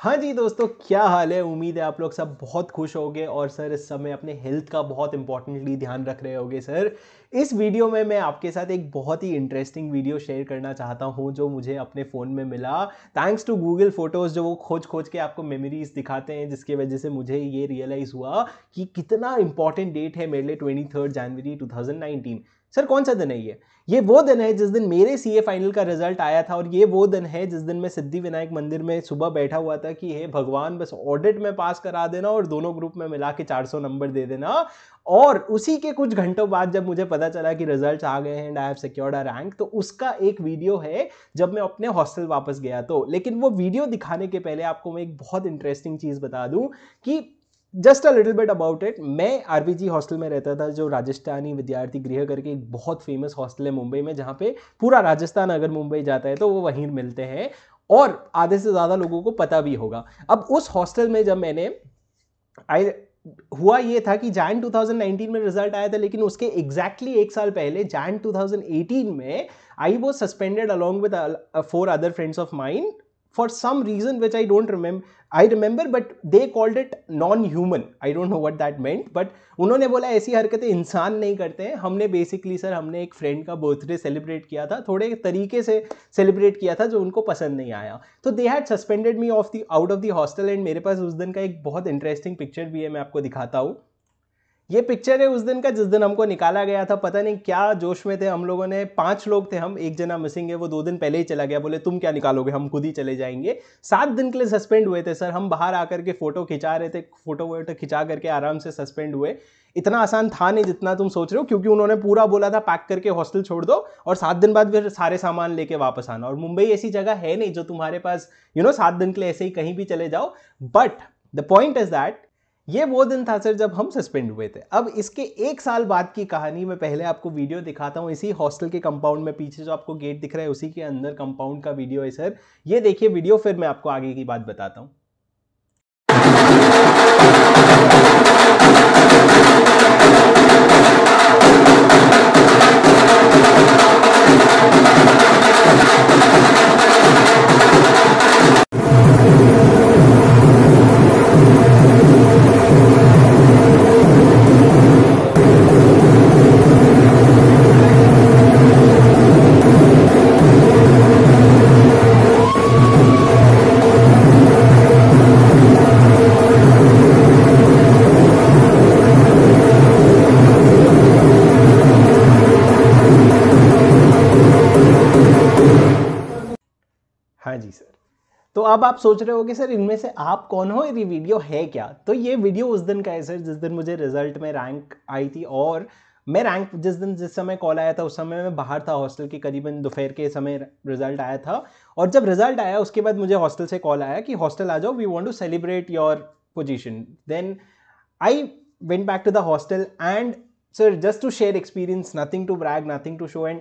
हाँ जी दोस्तों क्या हाल है उम्मीद है आप लोग सब बहुत खुश होंगे और सर इस समय अपने हेल्थ का बहुत इंपॉर्टेंटली ध्यान रख रहे होगे सर इस वीडियो में मैं आपके साथ एक बहुत ही इंटरेस्टिंग वीडियो शेयर करना चाहता हूँ जो मुझे अपने फ़ोन में मिला थैंक्स टू गूगल फ़ोटोज़ जो वो खोज खोज के आपको मेमोरीज दिखाते हैं जिसकी वजह से मुझे ये रियलाइज़ हुआ कि कितना इंपॉर्टेंट डेट है मेरे लिए ट्वेंटी जनवरी टू सर कौन सा दिन है ये ये वो दिन है जिस दिन मेरे ए फाइनल का रिजल्ट आया था और ये वो दिन है जिस दिन मैं सिद्धि विनायक मंदिर में सुबह बैठा हुआ था कि हे भगवान बस ऑडिट में पास करा देना और दोनों ग्रुप में मिला के सौ नंबर दे देना और उसी के कुछ घंटों बाद जब मुझे पता चला कि रिजल्ट आ गए हैं and I have secured a rank तो उसका एक वीडियो है जब मैं अपने हॉस्टल वापस गया तो लेकिन वो वीडियो दिखाने के पहले आपको मैं एक बहुत इंटरेस्टिंग चीज़ बता दूँ कि just a little bit about it मैं आरबीजी हॉस्टल में रहता था जो राजस्थानी विद्यार्थी गृह करके एक बहुत फेमस हॉस्टल है मुंबई में जहाँ पे पूरा राजस्थान अगर मुंबई जाता है तो वो वहीं मिलते हैं और आधे से ज़्यादा लोगों को पता भी होगा अब उस हॉस्टल में जब मैंने आई हुआ ये था कि जैन 2019 में रिजल्ट आया था लेकिन उसके एग्जैक्टली exactly एक साल पहले जैन 2018 में I was suspended along with four other friends of mine for some reason which I don't remember I remember but they called it non-human I don't know what that meant but उन्होंने बोला ऐसी हरकतें इंसान नहीं करते हैं हमने basically sir हमने एक फ्रेंड का बर्थडे सेलिब्रेट किया था थोड़े तरीके से सेलिब्रेट किया था जो उनको पसंद नहीं आया तो they had suspended me of the out of the hostel and मेरे पास उस दिन का एक बहुत इंटरेस्टिंग पिक्चर भी है मैं आपको दिखाता हूँ ये पिक्चर है उस दिन का जिस दिन हमको निकाला गया था पता नहीं क्या जोश में थे हम लोगों ने पांच लोग थे हम एक जना मिसिंग है वो दो दिन पहले ही चला गया बोले तुम क्या निकालोगे हम खुद ही चले जाएंगे सात दिन के लिए सस्पेंड हुए थे सर हम बाहर आकर के फोटो खिंचा रहे थे फोटो वोटो खिंचा करके आराम से सस्पेंड हुए इतना आसान था नहीं जितना तुम सोच रहे हो क्योंकि उन्होंने पूरा बोला था पैक करके हॉस्टल छोड़ दो और सात दिन बाद फिर सारे सामान लेके वापस आना और मुंबई ऐसी जगह है नहीं जो तुम्हारे पास यू नो सात दिन के लिए ऐसे ही कहीं भी चले जाओ but the point is that ये वो दिन था सर जब हम सस्पेंड हुए थे अब इसके एक साल बाद की कहानी मैं पहले आपको वीडियो दिखाता हूँ इसी हॉस्टल के कंपाउंड में पीछे जो आपको गेट दिख रहा है उसी के अंदर कंपाउंड का वीडियो है सर ये देखिए वीडियो फिर मैं आपको आगे की बात बताता हूँ तो अब आप सोच रहे हो कि सर इनमें से आप कौन हो ये वीडियो है क्या तो ये वीडियो उस दिन का है सर जिस दिन मुझे रिजल्ट में रैंक आई थी और मैं रैंक जिस दिन जिस समय कॉल आया था उस समय मैं बाहर था हॉस्टल के करीबन दोपहर के समय रिजल्ट आया था और जब रिजल्ट आया उसके बाद मुझे हॉस्टल से कॉल आया कि हॉस्टल आ जाओ we want to celebrate your position then I went back to the hostel and sir just to share experience nothing to brag nothing to show and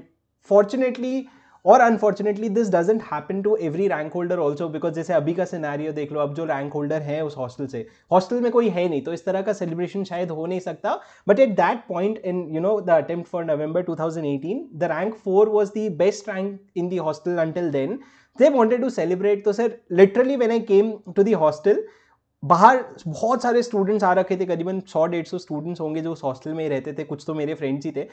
fortunately और unfortunately this doesn't happen to every rank holder also because जैसे अभी का scenario देख लो अब जो rank holder है उस hostel से हॉस्टल में कोई है नहीं तो इस तरह का सेलिब्रेशन शायद हो नहीं सकता but at that point in you know the attempt for November 2018 the rank four was the best rank in the hostel until then they wanted to celebrate तो sir literally when I came to the hostel बाहर बहुत सारे students आ रखे थे करीबन सौ डेढ़ सौ स्टूडेंट्स होंगे जो उस हॉस्टल में ही रहते थे कुछ तो मेरे फ्रेंड्स ही थे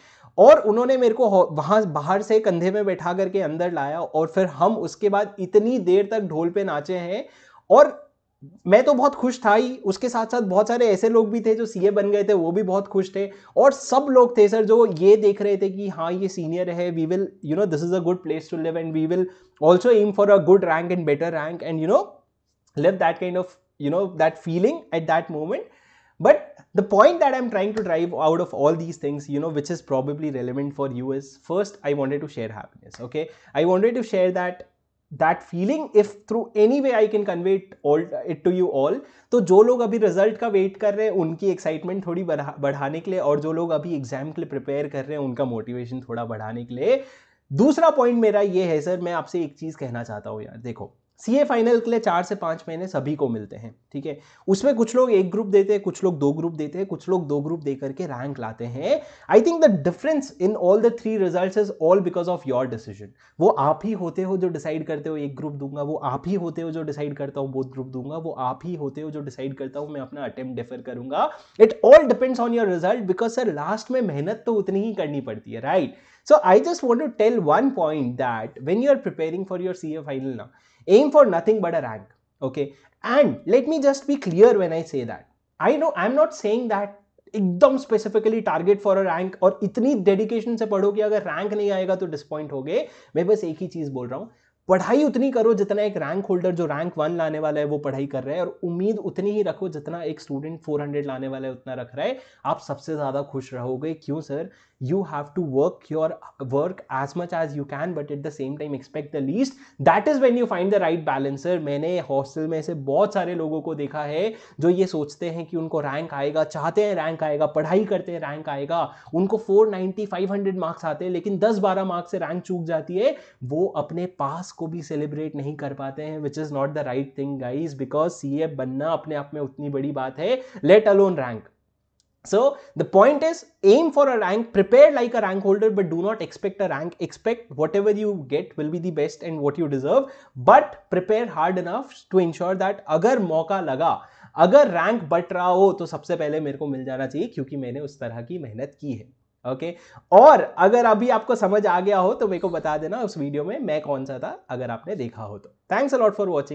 और उन्होंने मेरे को वहाँ बाहर से कंधे में बैठा करके अंदर लाया और फिर हम उसके बाद इतनी देर तक ढोल पे नाचे हैं और मैं तो बहुत खुश था ही उसके साथ साथ बहुत सारे ऐसे लोग भी थे जो सीए बन गए थे वो भी बहुत खुश थे और सब लोग थे सर जो ये देख रहे थे कि हाँ ये सीनियर है we will you know this is a good place to live and we will also aim for a good rank and better rank and you know live that kind of you know that feeling at that moment but the point that i'm trying to drive out of all these things you know which is probably relevant for you is first i wanted to share happiness okay i wanted to share that that feeling if through any way i can convey it all it to you all तो जो लोग अभी result का wait कर रहे हैं उनकी excitement थोड़ी बढ़ा बढ़ाने के लिए और जो लोग अभी एग्जाम के लिए प्रिपेयर कर रहे हैं उनका मोटिवेशन थोड़ा बढ़ाने के लिए दूसरा पॉइंट मेरा ये है सर मैं आपसे एक चीज़ कहना चाहता हूँ यार देखो सी ए फाइनल के लिए चार से पाँच महीने सभी को मिलते हैं ठीक है उसमें कुछ लोग एक ग्रुप देते हैं कुछ लोग दो ग्रुप देते हैं कुछ लोग दो ग्रुप दे करके रैंक लाते हैं I think the difference in all the three result is all because of your decision वो आप ही होते हो जो डिसाइड करते हो एक ग्रुप दूंगा वो आप ही होते हो जो डिसाइड करता हूँ बोथ ग्रुप दूंगा वो आप ही होते हो जो डिसाइड करता हूँ मैं अपना अटेम्प्ट डिफर करूंगा it all depends on your result because sir last में मेहनत तो उतनी ही करनी पड़ती है right so I just want to tell one point that when you are preparing for your C A final ना aim for nothing but a rank okay and let me just be clear when i say that i know i'm not saying that एकदम specifically target for a rank और इतनी dedication से पढ़ो कि अगर rank नहीं आएगा तो डिसपॉइंट हो गए मैं बस एक ही चीज़ बोल रहा हूं पढ़ाई उतनी करो जितना एक रैंक होल्डर जो रैंक वन लाने वाला है वो पढ़ाई कर रहा है और उम्मीद उतनी ही रखो जितना एक स्टूडेंट 400 लाने वाला है उतना रख रहा है आप सबसे ज़्यादा खुश रहोगे क्यों sir you have to work your work as much as you can but at the same time expect the least that is when you find the right balancer मैंने हॉस्टल में से बहुत सारे लोगों को देखा है जो ये सोचते हैं कि उनको रैंक आएगा चाहते हैं रैंक आएगा पढ़ाई करते हैं रैंक आएगा उनको four ninety five hundred marks आते हैं लेकिन दस बारह मार्क्स से रैंक चूक जाती है वो अपने पास को भी सेलिब्रेट नहीं कर पाते हैं which is not the right thing guys because C A बनना अपने आप में उतनी बड़ी बात है let alone rank So the point is aim for a rank, prepare like a rank holder, but do not expect a rank. Expect whatever you get will be the best and what you deserve, but prepare hard enough to ensure that अगर मौका लगा अगर rank but रहा हो तो सबसे पहले मेरे को मिल जाना चाहिए क्योंकि मैंने उस तरह की मेहनत की है ओके okay? और अगर अभी आपको समझ आ गया हो तो मेरे को बता देना उस वीडियो में मैं कौन सा था अगर आपने देखा हो तो थैंक्स अलॉट फॉर वॉचिंग